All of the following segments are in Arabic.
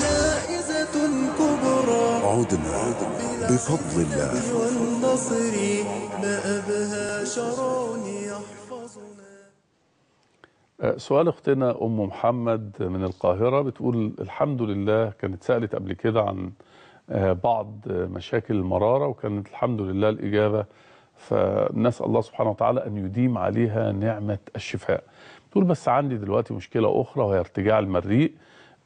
جائزة كبرى عدنا بفضل الله والنصر أه، ما أبهى شرون يحفظنا سؤال اختنا ام محمد من القاهره بتقول الحمد لله كانت سالت قبل كده عن أه، بعض مشاكل المراره وكانت الحمد لله الاجابه فنسال الله سبحانه وتعالى ان يديم عليها نعمه الشفاء. بتقول بس عندي دلوقتي مشكله اخرى وهي ارتجاع المريء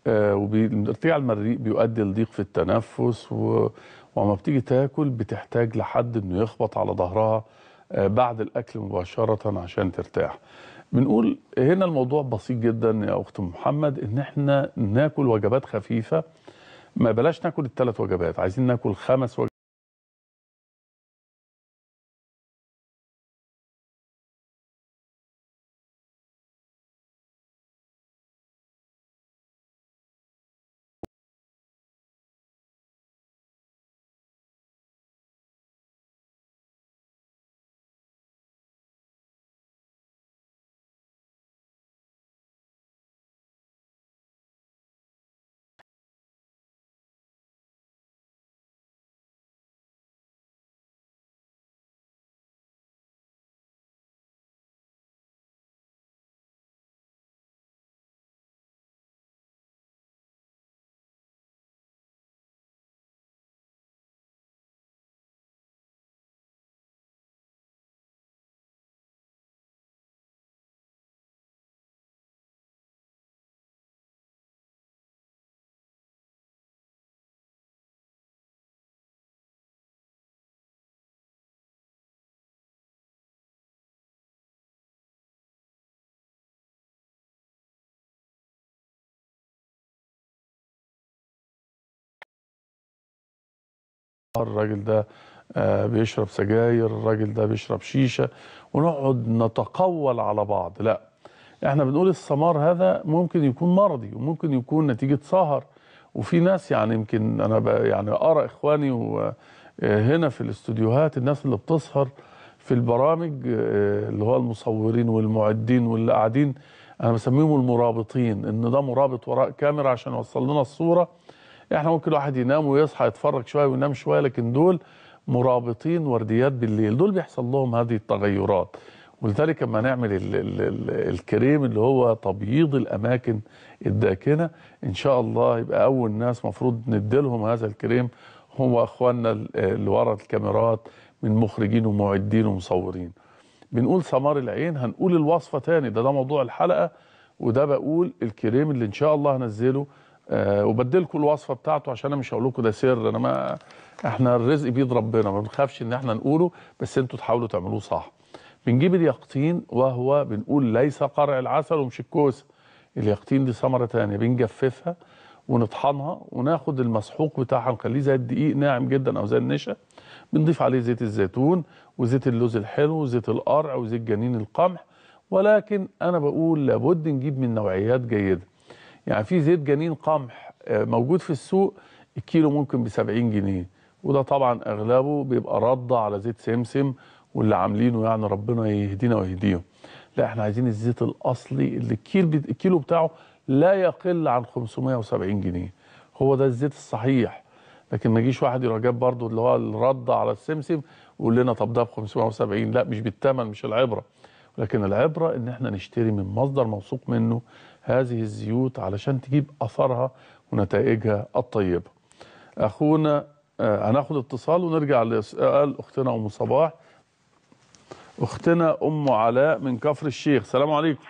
آه، وارتجاع المريء بيؤدي لضيق في التنفس و... وما بتيجي تاكل بتحتاج لحد انه يخبط على ظهرها آه، بعد الاكل مباشره عشان ترتاح بنقول هنا الموضوع بسيط جدا يا اخت محمد ان احنا ناكل وجبات خفيفه ما بلاش ناكل الثلاث وجبات عايزين ناكل خمس وجبات الراجل ده آه، بيشرب سجاير الراجل ده بيشرب شيشة ونقعد نتقول على بعض لا احنا بنقول السمار هذا ممكن يكون مرضي وممكن يكون نتيجة سهر وفي ناس يعني يمكن انا يعني ارى اخواني آه، هنا في الاستوديوهات الناس اللي بتسهر في البرامج آه، اللي هو المصورين والمعدين واللي قاعدين انا بسميهم المرابطين ان ده مرابط وراء كاميرا عشان يوصل لنا الصوره احنا ممكن الواحد ينام ويصحى يتفرج شويه وينام شويه لكن دول مرابطين ورديات بالليل دول بيحصل لهم هذه التغيرات ولذلك لما نعمل الـ الـ الـ الكريم اللي هو تبييض الاماكن الداكنه ان شاء الله يبقى اول ناس مفروض نديلهم هذا الكريم هو اخواننا اللي ورا الكاميرات من مخرجين ومعدين ومصورين بنقول سمار العين هنقول الوصفه تاني ده ده موضوع الحلقه وده بقول الكريم اللي ان شاء الله هنزله آه، وبدلكم الوصفه بتاعته عشان انا مش هقول لكم ده سر انا ما احنا الرزق بيد ربنا ما بنخافش ان احنا نقوله بس انتوا تحاولوا تعملوه صح بنجيب اليقطين وهو بنقول ليس قرع العسل ومش الكوسه اليقطين دي ثمره ثانيه بنجففها ونطحنها وناخد المسحوق بتاعها نخليه زي الدقيق ناعم جدا او زي النشا بنضيف عليه زيت الزيتون وزيت اللوز الحلو وزيت القرع وزيت جنين القمح ولكن انا بقول لابد نجيب من نوعيات جيده يعني في زيت جنين قمح آه، موجود في السوق الكيلو ممكن ب 70 جنيه وده طبعا اغلبه بيبقى رده على زيت سمسم واللي عاملينه يعني ربنا يهدينا ويهديهم لا احنا عايزين الزيت الاصلي اللي الكيلو بتاعه لا يقل عن 570 جنيه هو ده الزيت الصحيح لكن ما يجيش واحد يراجب برضه اللي هو الرد على السمسم ويقول لنا طب ده ب 570 لا مش بالثمن مش العبره لكن العبره ان احنا نشتري من مصدر موثوق منه هذه الزيوت علشان تجيب أثرها ونتائجها الطيبة أخونا آه، هناخد اتصال ونرجع لسؤال أختنا أم صباح أختنا أم علاء من كفر الشيخ سلام عليكم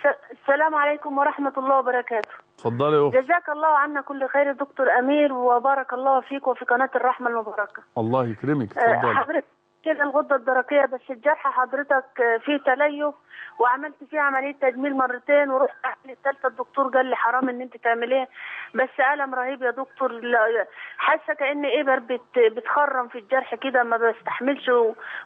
السلام عليكم ورحمة الله وبركاته اتفضلي يا اختي جزاك الله عنا كل خير دكتور أمير وبارك الله فيك وفي قناة الرحمة المباركة الله يكرمك آه، اتفضلي حضرتك كده الغده الدرقيه بس الجرح حضرتك آه، فيه تليف وعملت فيه عمليه تجميل مرتين ورحت الثالثه الدكتور قال لي حرام ان انت تعمليه بس الم رهيب يا دكتور حاسه كان ابر بتخرم في الجرح كده ما بستحملش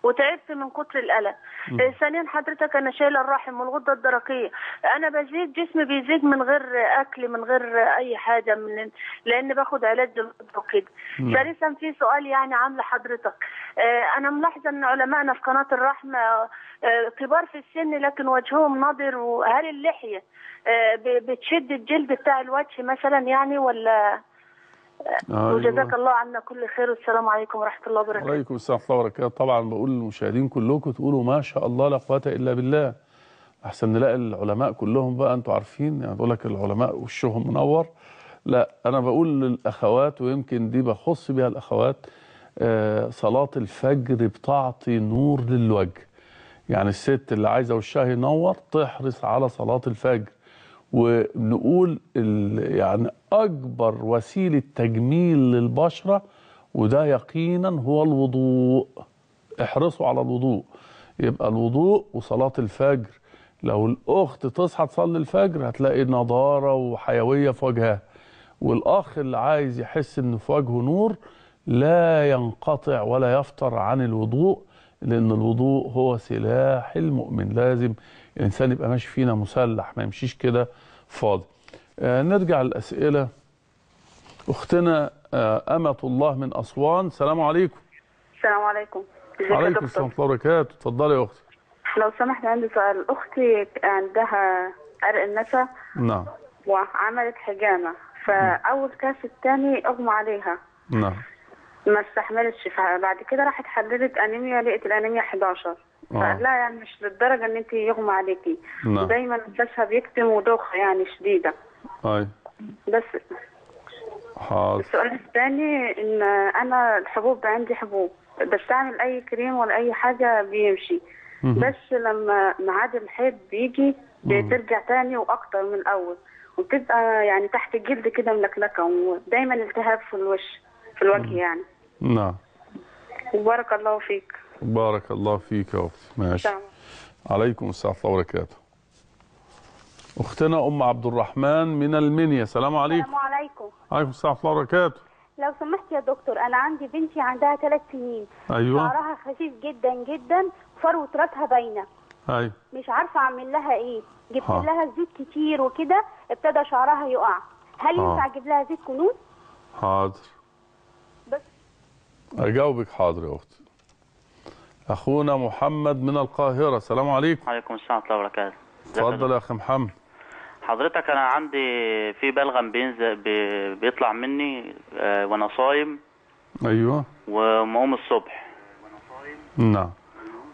وتعبت من كتر الالم آه، ثانيا حضرتك انا شايله الرحم والغده الدرقيه انا بزيد جسمي بيزيد من غير اكل من غير اي حاجه من لان باخد علاج وكده ثالثا في سؤال يعني عامله حضرتك آه، انا ملا ملاحظه ان علمائنا في قناه الرحمة آه، آه، كبار في السن لكن وجههم نضر وهل اللحيه آه، بتشد الجلد بتاع الوجه مثلا يعني ولا أيوة. وجزاك الله عنا كل خير والسلام عليكم ورحمه الله وبركاته. وعليكم السلام ورحمه الله وبركاته، طبعا بقول للمشاهدين كلكم تقولوا ما شاء الله لا قوه الا بالله. احسن نلاقي العلماء كلهم بقى انتوا عارفين يعني بقول لك العلماء وشهم منور. لا انا بقول للاخوات ويمكن دي بخص بيها الاخوات آه، صلاة الفجر بتعطي نور للوجه يعني الست اللي عايزة وشها ينور تحرص على صلاة الفجر ونقول يعني أكبر وسيلة تجميل للبشرة وده يقينا هو الوضوء احرصوا على الوضوء يبقى الوضوء وصلاة الفجر لو الأخت تصحى تصلي الفجر هتلاقي نضارة وحيوية في وجهها والأخ اللي عايز يحس إن في وجهه نور لا ينقطع ولا يفتر عن الوضوء لأن الوضوء هو سلاح المؤمن لازم الإنسان يبقى ماشي فينا مسلح ما يمشيش كده فاضي آه نرجع للأسئلة أختنا آه أمة الله من أسوان السلام عليكم السلام عليكم عليكم السلام ورحمة الله وبركاته اتفضلي يا أختي لو سمحت عندي سؤال أختي عندها عرق النسا نعم وعملت حجامة فأول كاس الثاني أغمى عليها نعم ما استحملتش فبعد كده راحت حددت انيميا لقيت الانيميا 11 آه. فقال لها يعني مش للدرجه ان انت يغمى عليكي نعم. دايما نفسها بيكتم ودوخه يعني شديده اي بس حاضر السؤال الثاني ان انا الحبوب عندي حبوب بستعمل اي كريم ولا اي حاجه بيمشي بس لما ميعاد الحيض بيجي بترجع تاني واكتر من الاول وبتبقى يعني تحت الجلد كده ملكلكه ودايما التهاب في الوش في الوجه يعني نعم وبارك الله فيك بارك الله فيك يا اختي ماشي سلام. نعم. عليكم السلام ورحمه الله وبركاته اختنا ام عبد الرحمن من المنيا سلام عليكم السلام عليكم عليكم السلام ورحمه الله وبركاته لو سمحت يا دكتور انا عندي بنتي عندها ثلاث سنين ايوه شعرها خفيف جدا جدا وفروه راسها باينه ايوه مش عارفه اعمل لها ايه جبت ها. لها زيت كتير وكده ابتدى شعرها يقع هل ينفع اجيب لها زيت كنوز حاضر اجاوبك حاضر يا اختي اخونا محمد من القاهره السلام عليكم وعليكم السلام ورحمه الله وبركاته اتفضل يا اخي محمد حضرتك انا عندي في بلغم بينزل بي بيطلع مني آه، وانا صايم ايوه ومقوم الصبح نعم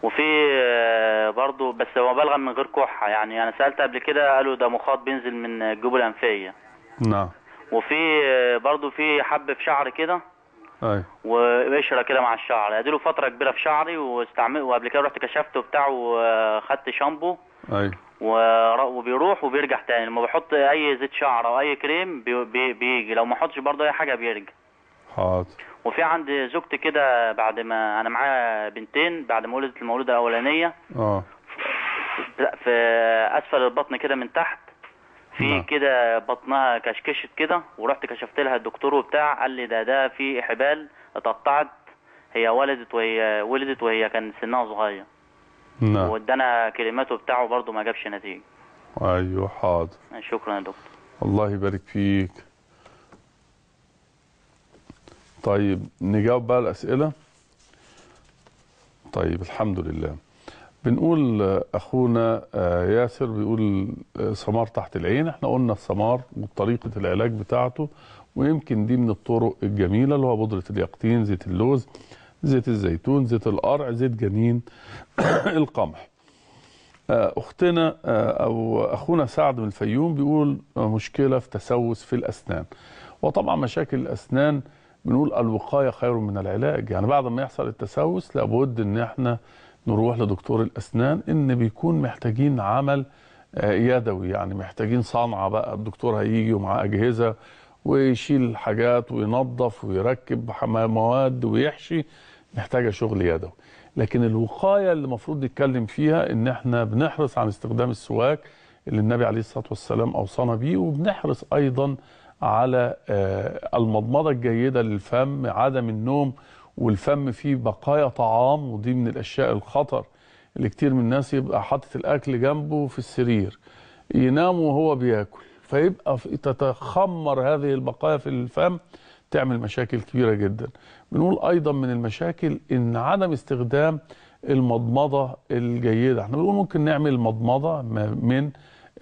وفي آه، برضه بس هو بلغم من غير كحه يعني انا سالت قبل كده قالوا ده مخاط بينزل من الجيوب الانفيه نعم وفي آه، برضه في حب في شعر كده ايوه وقشره كده مع الشعر اديله فتره كبيره في شعري واستعمل وقبل كده رحت كشفته وبتاع وخدت شامبو ايوه وبيروح وبيرجع تاني لما بحط اي زيت شعر او اي كريم بي بي بيجي لو ما احطش برضه اي حاجه بيرجع حاضر وفي عندي زوجتي كده بعد ما انا معايا بنتين بعد ما ولدت المولوده الاولانيه اه في اسفل البطن كده من تحت في نعم. كده بطنها كشكشت كده ورحت كشفت لها الدكتور وبتاع قال لي ده ده في حبال اتقطعت هي ولدت وهي ولدت وهي كان سنها صغير نعم وادانا كلماته بتاعه برضه ما جابش نتيجه ايوه حاضر شكرا يا دكتور الله يبارك فيك طيب نجاوب بقى الاسئله طيب الحمد لله بنقول اخونا آه، ياسر بيقول سمار آه، تحت العين احنا قلنا السمار وطريقه العلاج بتاعته ويمكن دي من الطرق الجميله اللي هو بودره اليقطين زيت اللوز زيت الزيتون زيت القرع زيت جنين القمح آه، اختنا او اخونا سعد من الفيوم بيقول مشكله في تسوس في الاسنان وطبعا مشاكل الاسنان بنقول الوقايه خير من العلاج يعني بعد ما يحصل التسوس لابد ان احنا نروح لدكتور الاسنان ان بيكون محتاجين عمل آه، يدوي يعني محتاجين صنعه بقى الدكتور هيجي ومعاه اجهزه ويشيل حاجات وينظف ويركب مواد ويحشي محتاجه شغل يدوي لكن الوقايه اللي المفروض نتكلم فيها ان احنا بنحرص عن استخدام السواك اللي النبي عليه الصلاه والسلام اوصانا بيه وبنحرص ايضا على آه، المضمضه الجيده للفم عدم النوم والفم فيه بقايا طعام ودي من الاشياء الخطر اللي كتير من الناس يبقى حاطط الاكل جنبه في السرير ينام وهو بياكل فيبقى تتخمر هذه البقايا في الفم تعمل مشاكل كبيره جدا بنقول ايضا من المشاكل ان عدم استخدام المضمضه الجيده احنا بنقول ممكن نعمل مضمضه من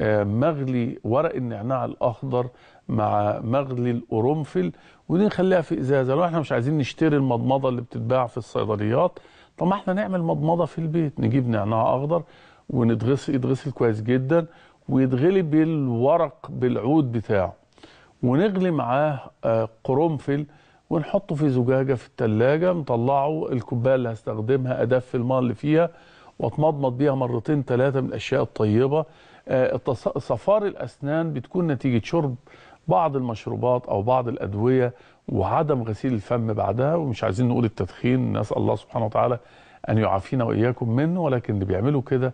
آه، مغلي ورق النعناع الاخضر مع مغلي القرنفل ودي نخليها في ازازه لو احنا مش عايزين نشتري المضمضه اللي بتتباع في الصيدليات طب ما احنا نعمل مضمضه في البيت نجيب نعناع اخضر ونتغسل يتغسل كويس جدا ويتغلي بالورق بالعود بتاعه ونغلي معاه آه، قرنفل ونحطه في زجاجه في الثلاجه نطلعه الكوبايه اللي هستخدمها ادفي الماء اللي فيها واتمضمض بيها مرتين ثلاثه من الاشياء الطيبه آه، صفار الاسنان بتكون نتيجه شرب بعض المشروبات او بعض الادويه وعدم غسيل الفم بعدها ومش عايزين نقول التدخين نسال الله سبحانه وتعالى ان يعافينا واياكم منه ولكن اللي بيعملوا كده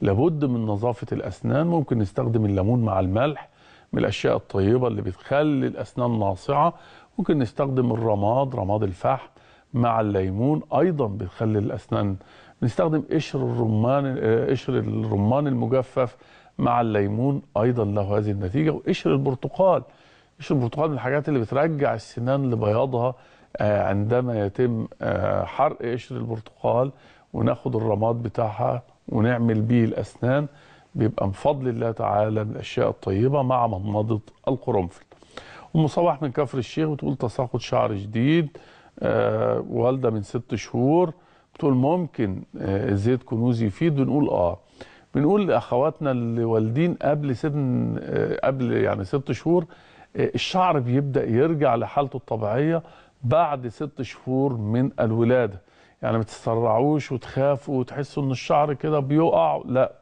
لابد من نظافه الاسنان ممكن نستخدم الليمون مع الملح من الاشياء الطيبه اللي بتخلي الاسنان ناصعه ممكن نستخدم الرماد رماد الفحم مع الليمون ايضا بتخلي الاسنان بنستخدم قشر الرمان قشر الرمان المجفف مع الليمون ايضا له هذه النتيجه وقشر البرتقال قشر البرتقال من الحاجات اللي بترجع السنان لبياضها آه، عندما يتم آه، حرق قشر البرتقال وناخد الرماد بتاعها ونعمل بيه الاسنان بيبقى بفضل الله تعالى من الاشياء الطيبه مع مضمضه القرنفل. ام صباح من كفر الشيخ بتقول تساقط شعر جديد آه، والده من ست شهور بتقول ممكن زيت كنوز يفيد بنقول اه بنقول لاخواتنا اللي والدين قبل سن قبل يعني ست شهور الشعر بيبدا يرجع لحالته الطبيعيه بعد ست شهور من الولاده يعني ما تسرعوش وتخافوا وتحسوا ان الشعر كده بيقع لا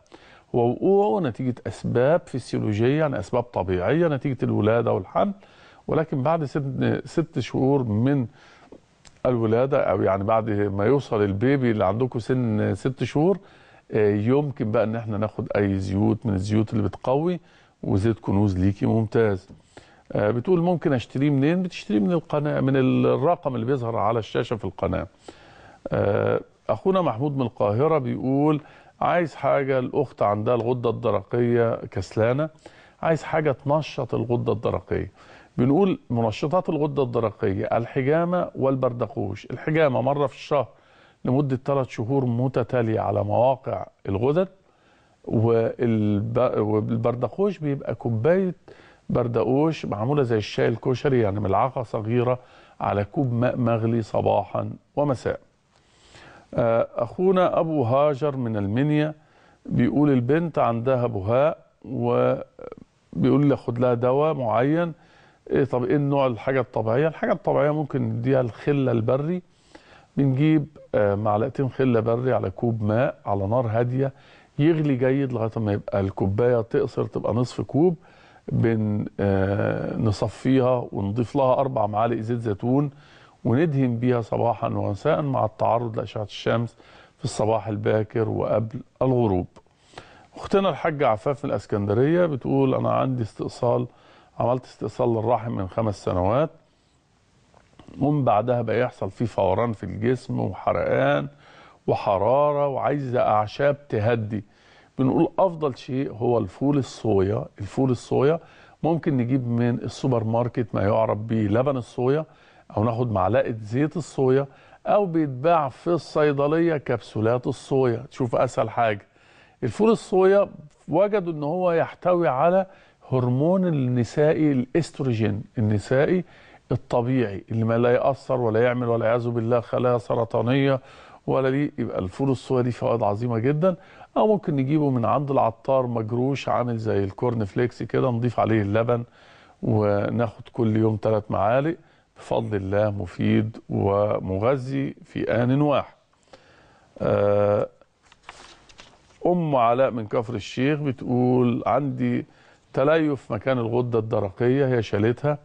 هو وقوعه نتيجه اسباب فسيولوجيه يعني اسباب طبيعيه نتيجه الولاده والحمل ولكن بعد ست شهور من الولاده او يعني بعد ما يوصل البيبي اللي عندكم سن ست شهور آه، يمكن بقى ان احنا ناخد اي زيوت من الزيوت اللي بتقوي وزيت كنوز ليكي ممتاز آه، بتقول ممكن اشتريه منين بتشتريه من القناه من الرقم اللي بيظهر على الشاشه في القناه آه، اخونا محمود من القاهره بيقول عايز حاجه الاخت عندها الغده الدرقيه كسلانه عايز حاجه تنشط الغده الدرقيه بنقول منشطات الغده الدرقيه الحجامه والبردقوش الحجامه مره في الشهر لمده ثلاث شهور متتاليه على مواقع الغدد والبردقوش بيبقى كوبايه بردقوش معموله زي الشاي الكشري يعني ملعقه صغيره على كوب ماء مغلي صباحا ومساء. آه، اخونا ابو هاجر من المنيا بيقول البنت عندها بهاء وبيقول لي خد لها دواء معين إيه طب ايه النوع الحاجه الطبيعيه؟ الحاجه الطبيعيه ممكن نديها الخله البري بنجيب آه، معلقتين خله بري على كوب ماء على نار هاديه يغلي جيد لغايه ما يبقى الكوبايه تقصر تبقى نصف كوب بن آه، نصفيها ونضيف لها اربع معالق زيت زيتون وندهن بيها صباحا ومساء مع التعرض لاشعه الشمس في الصباح الباكر وقبل الغروب. اختنا الحاجه عفاف من الاسكندريه بتقول انا عندي استئصال عملت استئصال للرحم من خمس سنوات ومن بعدها بقى يحصل فيه فوران في الجسم وحرقان وحراره وعايزه اعشاب تهدي بنقول افضل شيء هو الفول الصويا الفول الصويا ممكن نجيب من السوبر ماركت ما يعرف به لبن الصويا او ناخد معلقه زيت الصويا او بيتباع في الصيدليه كبسولات الصويا تشوف اسهل حاجه الفول الصويا وجدوا ان هو يحتوي على هرمون النسائي الاستروجين النسائي الطبيعي اللي ما لا ياثر ولا يعمل والعياذ بالله خلايا سرطانيه ولا دي يبقى الفول الصويا دي فوائد عظيمه جدا او ممكن نجيبه من عند العطار مجروش عامل زي الكورن فليكس كده نضيف عليه اللبن وناخد كل يوم ثلاث معالق بفضل الله مفيد ومغذي في آن واحد آه، أم علاء من كفر الشيخ بتقول عندي تليف مكان الغدة الدرقية هي شالتها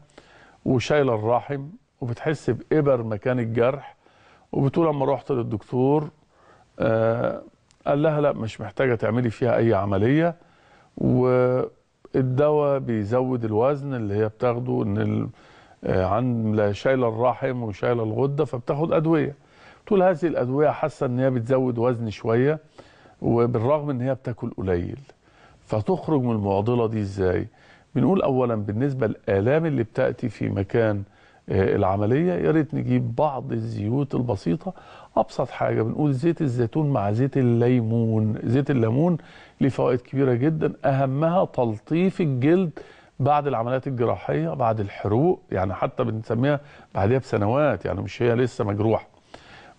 وشايله الرحم وبتحس بإبر مكان الجرح وبتقول لما رحت للدكتور آه قال لها لا مش محتاجه تعملي فيها اي عمليه والدواء بيزود الوزن اللي هي بتاخده ان آه، عن شايله الرحم وشايله الغده فبتاخد ادويه طول هذه الادويه حاسه ان هي بتزود وزن شويه وبالرغم ان هي بتاكل قليل فتخرج من المعضله دي ازاي؟ بنقول اولا بالنسبه للالام اللي بتاتي في مكان آه، العمليه يا ريت نجيب بعض الزيوت البسيطه ابسط حاجه بنقول زيت الزيتون مع زيت الليمون زيت الليمون ليه فوائد كبيره جدا اهمها تلطيف الجلد بعد العمليات الجراحيه بعد الحروق يعني حتى بنسميها بعدها بسنوات يعني مش هي لسه مجروحه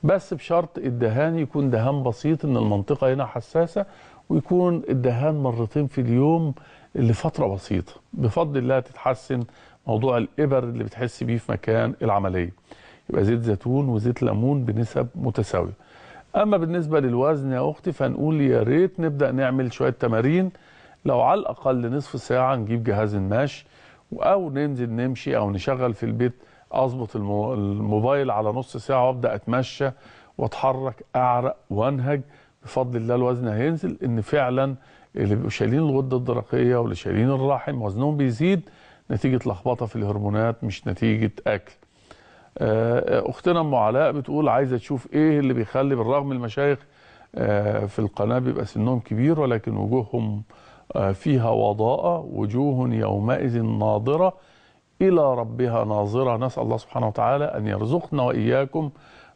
بس بشرط الدهان يكون دهان بسيط ان المنطقه هنا حساسه ويكون الدهان مرتين في اليوم لفتره بسيطه بفضل الله تتحسن موضوع الابر اللي بتحس بيه في مكان العمليه يبقى زيت زيتون وزيت ليمون بنسب متساويه اما بالنسبه للوزن يا اختي فنقول يا ريت نبدا نعمل شويه تمارين لو على الاقل نصف ساعه نجيب جهاز المشي او ننزل نمشي او نشغل في البيت اظبط الموبايل على نص ساعه وابدا اتمشى واتحرك اعرق وانهج بفضل الله الوزن هينزل ان فعلا اللي بيبقوا شايلين الغده الدرقيه واللي شايلين الرحم وزنهم بيزيد نتيجه لخبطه في الهرمونات مش نتيجه اكل. آه، اختنا ام علاء بتقول عايزه تشوف ايه اللي بيخلي بالرغم المشايخ آه، في القناه بيبقى سنهم كبير ولكن وجوههم آه، فيها وضاءه وجوه يومئذ ناضره الى ربها ناظره نسال الله سبحانه وتعالى ان يرزقنا واياكم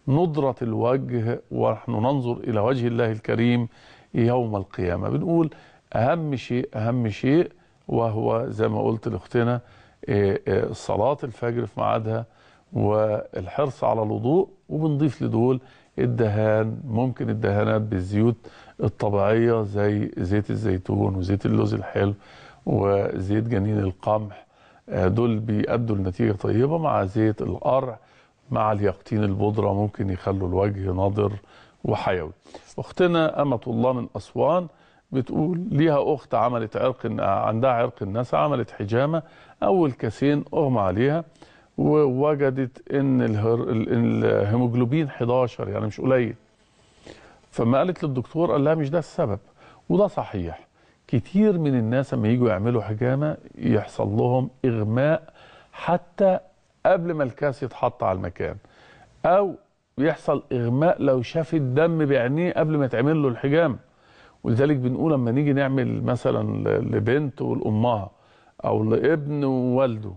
نضره الوجه ونحن ننظر الى وجه الله الكريم يوم القيامة بنقول أهم شيء أهم شيء وهو زي ما قلت لأختنا إيه، إيه، صلاة الفجر في ميعادها والحرص على الوضوء وبنضيف لدول الدهان ممكن الدهانات بالزيوت الطبيعية زي زيت الزيتون وزيت اللوز الحلو وزيت جنين القمح آه، دول بيأدوا لنتيجة طيبة مع زيت القرع مع اليقطين البودرة ممكن يخلوا الوجه نضر وحيوي اختنا امه الله من اسوان بتقول ليها اخت عملت عرق عندها عرق الناس عملت حجامه اول كاسين اغمى عليها ووجدت ان الهيموجلوبين 11 يعني مش قليل فما قالت للدكتور قال لها مش ده السبب وده صحيح كتير من الناس لما يجوا يعملوا حجامه يحصل لهم اغماء حتى قبل ما الكاس يتحط على المكان او بيحصل اغماء لو شاف الدم بعينيه قبل ما يتعمل له الحجام ولذلك بنقول لما نيجي نعمل مثلا لبنت ولامها او لابن ووالده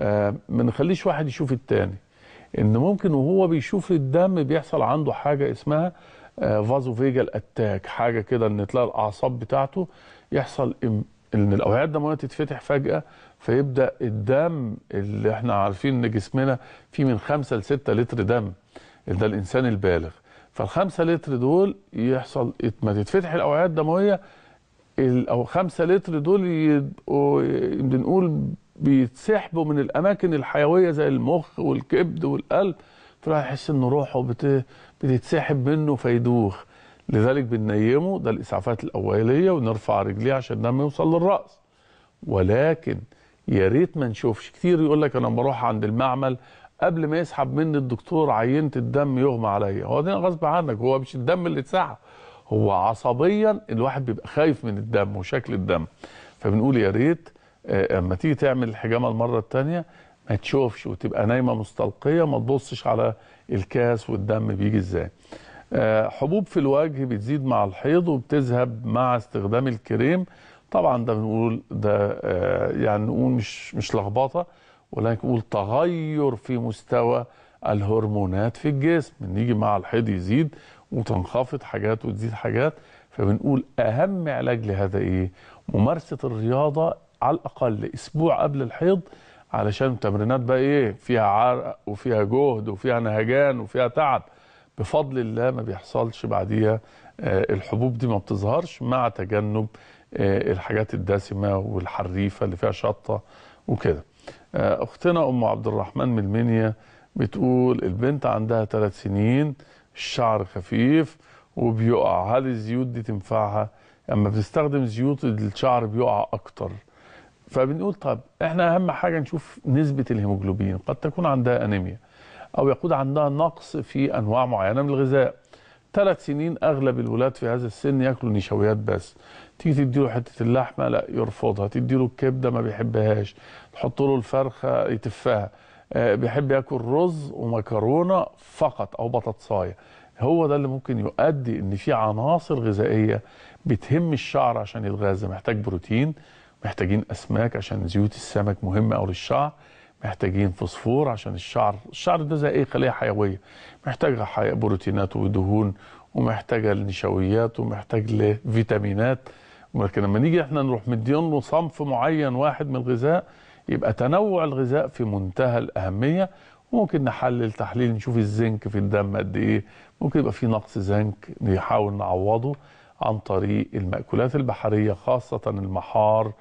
آه ما نخليش واحد يشوف التاني ان ممكن وهو بيشوف الدم بيحصل عنده حاجه اسمها آه فازو فيجال اتاك حاجه كده ان تلاقي الاعصاب بتاعته يحصل ان الاوعيه الدمويه تتفتح فجاه فيبدا الدم اللي احنا عارفين ان جسمنا فيه من 5 ل 6 لتر دم ده الانسان البالغ فالخمسة لتر دول يحصل ما تتفتح الاوعيه الدمويه او خمسة لتر دول يبقوا بنقول بيتسحبوا من الاماكن الحيويه زي المخ والكبد والقلب فراح يحس ان روحه بتتسحب منه فيدوخ لذلك بننيمه ده الاسعافات الاوليه ونرفع رجليه عشان الدم يوصل للراس ولكن يا ريت ما نشوفش كتير يقول لك انا بروح عند المعمل قبل ما يسحب مني الدكتور عينه الدم يغمى عليا هو ده غصب عنك هو مش الدم اللي اتسحب هو عصبيا الواحد بيبقى خايف من الدم وشكل الدم فبنقول يا ريت آه، اما تيجي تعمل الحجامه المره الثانيه ما تشوفش وتبقى نايمه مستلقيه ما تبصش على الكاس والدم بيجي ازاي آه، حبوب في الوجه بتزيد مع الحيض وبتذهب مع استخدام الكريم طبعا ده بنقول ده آه، يعني نقول مش مش لخبطه ولكن يقول تغير في مستوى الهرمونات في الجسم نيجي مع الحيض يزيد وتنخفض حاجات وتزيد حاجات فبنقول اهم علاج لهذا ايه ممارسه الرياضه على الاقل اسبوع قبل الحيض علشان التمرينات بقى ايه فيها عرق وفيها جهد وفيها نهجان وفيها تعب بفضل الله ما بيحصلش بعديها آه، الحبوب دي ما بتظهرش مع تجنب آه، الحاجات الدسمه والحريفه اللي فيها شطه وكده آه، اختنا ام عبد الرحمن من المنيا بتقول البنت عندها ثلاث سنين الشعر خفيف وبيقع هل الزيوت دي تنفعها اما بتستخدم زيوت الشعر بيقع اكتر فبنقول طب احنا اهم حاجه نشوف نسبه الهيموجلوبين قد تكون عندها انيميا او يقود عندها نقص في انواع معينه من الغذاء ثلاث سنين اغلب الولاد في هذا السن ياكلوا نشويات بس تيجي تديله حته اللحمه لا يرفضها تديله الكبده ما بيحبهاش تحط له الفرخه يتفها آه، بيحب ياكل رز ومكرونه فقط او بطاطسايه هو ده اللي ممكن يؤدي ان في عناصر غذائيه بتهم الشعر عشان يتغذى محتاج بروتين محتاجين اسماك عشان زيوت السمك مهمه او للشعر محتاجين فوسفور عشان الشعر الشعر ده زي اي خليه حيويه محتاجه حي... بروتينات ودهون ومحتاجه لنشويات ومحتاج لفيتامينات ولكن لما نيجي احنا نروح مدين له صنف معين واحد من الغذاء يبقى تنوع الغذاء في منتهى الاهميه ممكن نحلل تحليل نشوف الزنك في الدم قد ايه ممكن يبقى في نقص زنك نحاول نعوضه عن طريق المأكولات البحرية خاصة المحار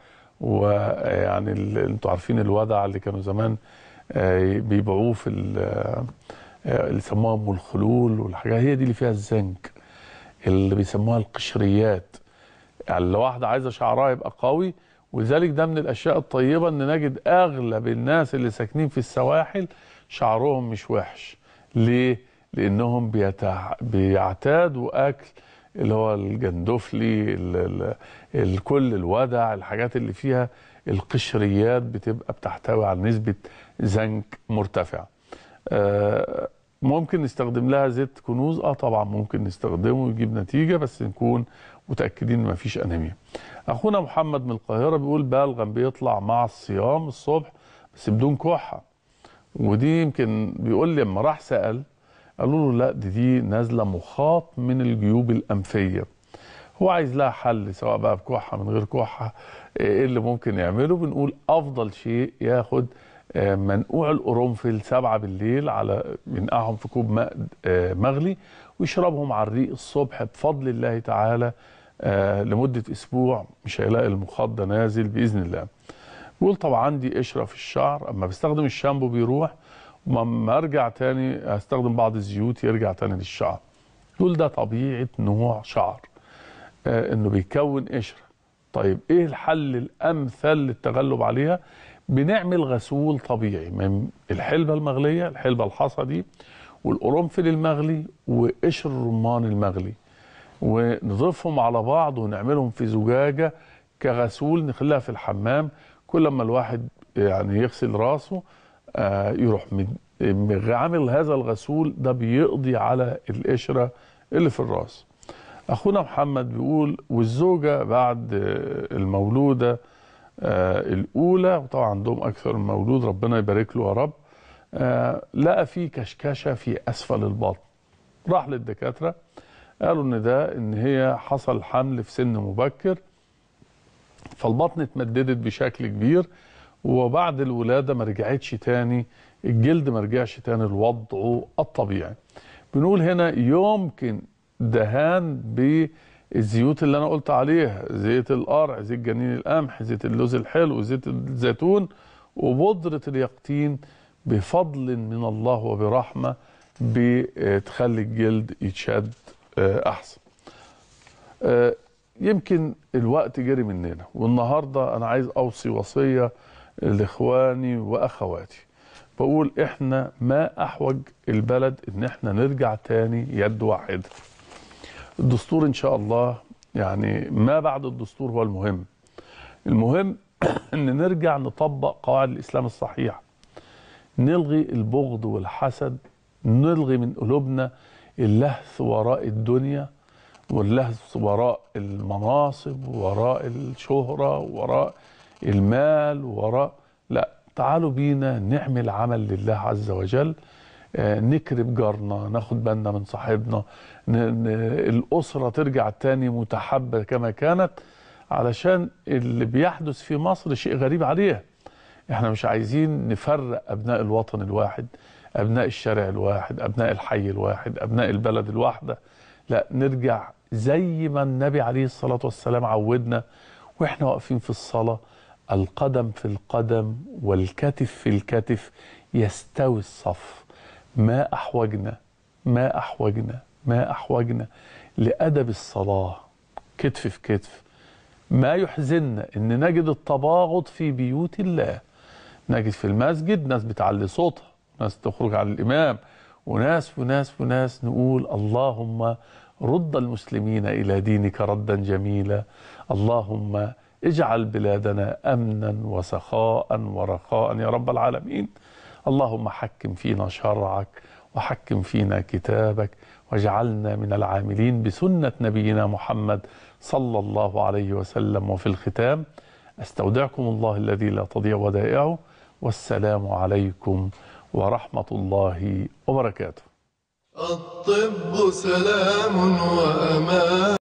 ويعني انتوا عارفين الودع اللي كانوا زمان آه، بيبيعوه في آه، اللي سموها ام الخلول والحاجات هي دي اللي فيها الزنك اللي بيسموها القشريات يعني الواحدة عايزة شعرها يبقى قوي ولذلك ده من الأشياء الطيبة أن نجد أغلب الناس اللي ساكنين في السواحل شعرهم مش وحش ليه؟ لأنهم بيتع... بيعتادوا أكل اللي هو الجندفلي ال... ال... الكل الودع الحاجات اللي فيها القشريات بتبقى بتحتوي على نسبة زنك مرتفعة آه ممكن نستخدم لها زيت كنوز اه طبعا ممكن نستخدمه ويجيب نتيجه بس نكون متاكدين ما فيش انيميا اخونا محمد من القاهره بيقول بلغم بيطلع مع الصيام الصبح بس بدون كحه ودي يمكن بيقول لي لما راح سال قالوا له لا دي دي نازله مخاط من الجيوب الانفيه هو عايز لها حل سواء بقى بكحه من غير كحه ايه اللي ممكن يعمله بنقول افضل شيء ياخد آه، منقوع القرنفل سبعه بالليل على ينقعهم في كوب ماء آه، مغلي ويشربهم على الريق الصبح بفضل الله تعالى آه، لمده اسبوع مش هيلاقي المخاض ده نازل باذن الله. بيقول طبعا عندي قشره في الشعر اما بستخدم الشامبو بيروح وما ارجع تاني استخدم بعض الزيوت يرجع تاني للشعر. بيقول ده طبيعه نوع شعر آه، انه بيكون قشره. طيب ايه الحل الامثل للتغلب عليها؟ بنعمل غسول طبيعي من الحلبه المغليه، الحلبه الحصى دي والقرنفل المغلي وقشر الرمان المغلي. ونضيفهم على بعض ونعملهم في زجاجه كغسول نخليها في الحمام كل ما الواحد يعني يغسل راسه آه، يروح عامل هذا الغسول ده بيقضي على القشره اللي في الراس. اخونا محمد بيقول والزوجه بعد آه، المولوده آه، الاولى وطبعا عندهم اكثر من مولود ربنا يبارك له يا رب لقى في كشكشه في اسفل البطن راح للدكاتره قالوا ان ده ان هي حصل حمل في سن مبكر فالبطن اتمددت بشكل كبير وبعد الولاده ما رجعتش تاني الجلد ما رجعش تاني لوضعه الطبيعي. بنقول هنا يمكن دهان بالزيوت اللي انا قلت عليها زيت القرع، زيت جنين القمح، زيت اللوز الحلو، زيت الزيتون وبودره اليقطين بفضل من الله وبرحمه بتخلي الجلد يتشد آه، احسن آه، يمكن الوقت جري مننا والنهارده انا عايز اوصي وصيه لاخواني واخواتي بقول احنا ما احوج البلد ان احنا نرجع تاني يد واحده الدستور ان شاء الله يعني ما بعد الدستور هو المهم المهم ان نرجع نطبق قواعد الاسلام الصحيحه نلغي البغض والحسد نلغي من قلوبنا اللهث وراء الدنيا واللهث وراء المناصب وراء الشهرة وراء المال وراء لا تعالوا بينا نعمل عمل لله عز وجل آه، نكرم جارنا ناخد بالنا من صاحبنا الأسرة ترجع تاني متحبة كما كانت علشان اللي بيحدث في مصر شيء غريب عليه احنا مش عايزين نفرق أبناء الوطن الواحد أبناء الشارع الواحد أبناء الحي الواحد أبناء البلد الواحدة لا نرجع زي ما النبي عليه الصلاة والسلام عودنا وإحنا واقفين في الصلاة القدم في القدم والكتف في الكتف يستوي الصف ما أحوجنا ما أحوجنا ما أحوجنا لأدب الصلاة كتف في كتف ما يحزننا أن نجد التباغض في بيوت الله نجد في المسجد ناس بتعلي صوتها ناس تخرج على الإمام وناس وناس وناس نقول اللهم رد المسلمين إلى دينك ردا جميلا اللهم اجعل بلادنا أمنا وسخاء ورخاء يا رب العالمين اللهم حكم فينا شرعك وحكم فينا كتابك واجعلنا من العاملين بسنة نبينا محمد صلى الله عليه وسلم وفي الختام استودعكم الله الذي لا تضيع ودائعه والسلام عليكم ورحمة الله وبركاته الطب سلام وأمان